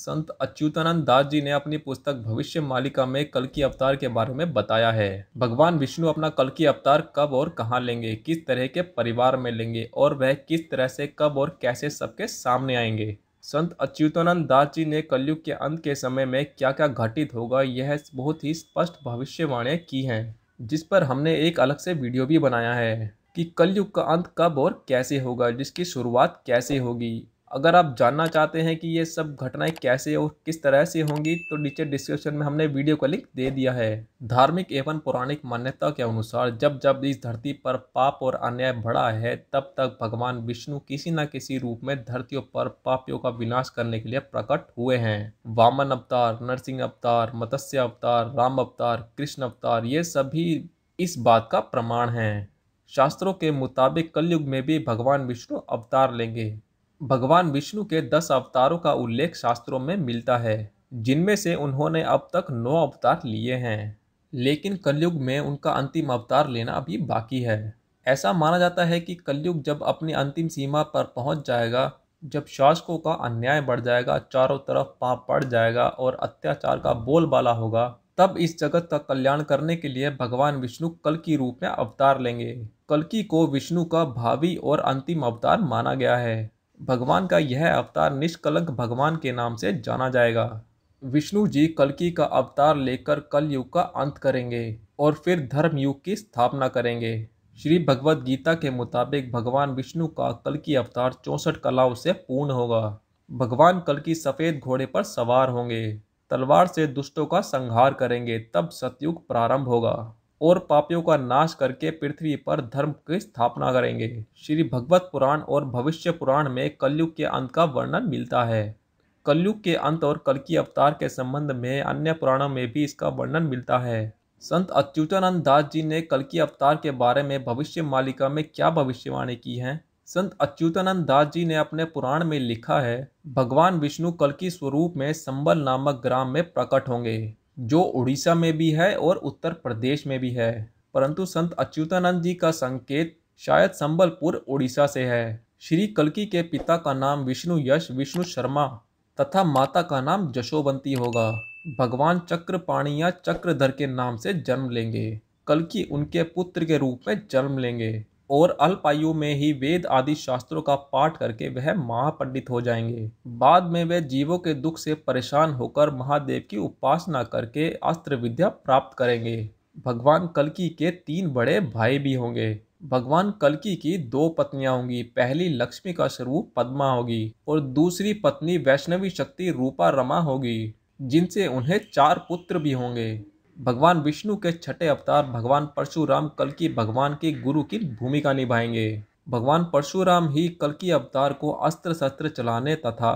संत अच्युतानंद दास जी ने अपनी पुस्तक भविष्य मालिका में कल की अवतार के बारे में बताया है भगवान विष्णु अपना कल की अवतार कब और कहाँ लेंगे किस तरह के परिवार में लेंगे और वह किस तरह से कब और कैसे सबके सामने आएंगे संत अच्युतानंद दास जी ने कलयुग के अंत के समय में क्या क्या घटित होगा यह बहुत ही स्पष्ट भविष्यवाणियाँ की हैं जिस पर हमने एक अलग से वीडियो भी बनाया है कि कलयुग का अंत कब और कैसे होगा जिसकी शुरुआत कैसे होगी अगर आप जानना चाहते हैं कि ये सब घटनाएं कैसे और किस तरह से होंगी तो नीचे डिस्क्रिप्शन में हमने वीडियो का लिंक दे दिया है धार्मिक एवं पौराणिक मान्यता के अनुसार जब जब इस धरती पर पाप और अन्याय बढ़ा है तब तक भगवान विष्णु किसी न किसी रूप में धरतियों पर पापियों का विनाश करने के लिए प्रकट हुए हैं वामन अवतार नरसिंह अवतार मत्स्य अवतार राम अवतार कृष्ण अवतार ये सभी इस बात का प्रमाण है शास्त्रों के मुताबिक कलयुग में भी भगवान विष्णु अवतार लेंगे भगवान विष्णु के दस अवतारों का उल्लेख शास्त्रों में मिलता है जिनमें से उन्होंने अब तक नौ अवतार लिए हैं लेकिन कलयुग में उनका अंतिम अवतार लेना अभी बाकी है ऐसा माना जाता है कि कलयुग जब अपनी अंतिम सीमा पर पहुंच जाएगा जब शासकों का अन्याय बढ़ जाएगा चारों तरफ पाप पड़ जाएगा और अत्याचार का बोलबाला होगा तब इस जगत का कल्याण करने के लिए भगवान विष्णु कल की रूप में अवतार लेंगे कलकी को विष्णु का भावी और अंतिम अवतार माना गया है भगवान का यह अवतार निष्कलंक भगवान के नाम से जाना जाएगा विष्णु जी कलकी का अवतार लेकर कलयुग का अंत करेंगे और फिर धर्म युग की स्थापना करेंगे श्री भगवद गीता के मुताबिक भगवान विष्णु का कलकी अवतार चौंसठ कलाओं से पूर्ण होगा भगवान कलकी सफ़ेद घोड़े पर सवार होंगे तलवार से दुष्टों का संहार करेंगे तब सतयुग प्रारंभ होगा और पापियों का नाश करके पृथ्वी पर धर्म की स्थापना करेंगे श्री भगवत पुराण और भविष्य पुराण में कलयुग के अंत का वर्णन मिलता है कलयुग के अंत और कल की अवतार के संबंध में अन्य पुराणों में भी इसका वर्णन मिलता है संत अच्युतानंद दास जी ने कल की अवतार के बारे में भविष्य मालिका में क्या भविष्यवाणी की है संत अच्युतानंद दास जी ने अपने पुराण में लिखा है भगवान विष्णु कल की स्वरूप में संबल नामक ग्राम में प्रकट होंगे जो उड़ीसा में भी है और उत्तर प्रदेश में भी है परंतु संत अच्युतानंद जी का संकेत शायद संबलपुर उड़ीसा से है श्री कलकी के पिता का नाम विष्णु यश विष्णु शर्मा तथा माता का नाम जशोवंती होगा भगवान चक्रपाणी या चक्रधर के नाम से जन्म लेंगे कलकी उनके पुत्र के रूप में जन्म लेंगे और अल्प आयु में ही वेद आदि शास्त्रों का पाठ करके वह महापंडित हो जाएंगे बाद में वे जीवों के दुख से परेशान होकर महादेव की उपासना करके अस्त्र विद्या प्राप्त करेंगे भगवान कलकी के तीन बड़े भाई भी होंगे भगवान कलकी की दो पत्नियां होंगी पहली लक्ष्मी का स्वरूप पद्मा होगी और दूसरी पत्नी वैष्णवी शक्ति रूपा रमा होगी जिनसे उन्हें चार पुत्र भी होंगे भगवान विष्णु के छठे अवतार भगवान परशुराम कल की भगवान के गुरु की भूमिका निभाएंगे भगवान परशुराम ही कल की अवतार को अस्त्र शस्त्र चलाने तथा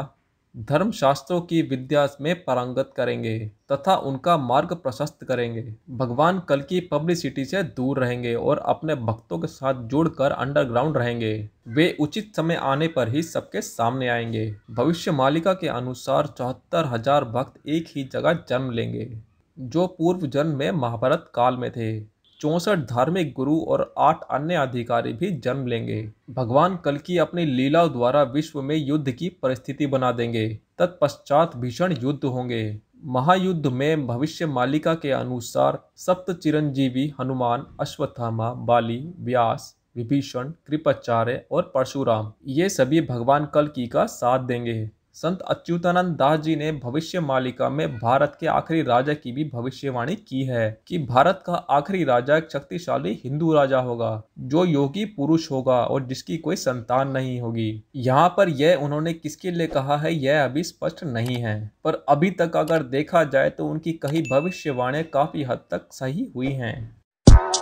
धर्मशास्त्रों की विद्या में पारंगत करेंगे तथा उनका मार्ग प्रशस्त करेंगे भगवान कल की पब्लिसिटी से दूर रहेंगे और अपने भक्तों के साथ जुड़कर अंडरग्राउंड रहेंगे वे उचित समय आने पर ही सबके सामने आएंगे भविष्य मालिका के अनुसार चौहत्तर हजार भक्त एक ही जगह जन्म लेंगे जो पूर्व जन्म में महाभारत काल में थे चौंसठ धार्मिक गुरु और आठ अन्य अधिकारी भी जन्म लेंगे भगवान कल की अपनी लीला द्वारा विश्व में युद्ध की परिस्थिति बना देंगे तत्पश्चात भीषण युद्ध होंगे महायुद्ध में भविष्य मालिका के अनुसार सप्त चिरंजीवी हनुमान अश्वत्थामा बाली व्यास विभीषण कृपाचार्य और परशुराम ये सभी भगवान कल्कि का साथ देंगे संत अच्युतानंद दास जी ने भविष्य मालिका में भारत के आखिरी राजा की भी भविष्यवाणी की है कि भारत का आखिरी राजा एक शक्तिशाली हिंदू राजा होगा जो योगी पुरुष होगा और जिसकी कोई संतान नहीं होगी यहाँ पर यह उन्होंने किसके लिए कहा है यह अभी स्पष्ट नहीं है पर अभी तक अगर देखा जाए तो उनकी कही भविष्यवाणी काफी हद तक सही हुई है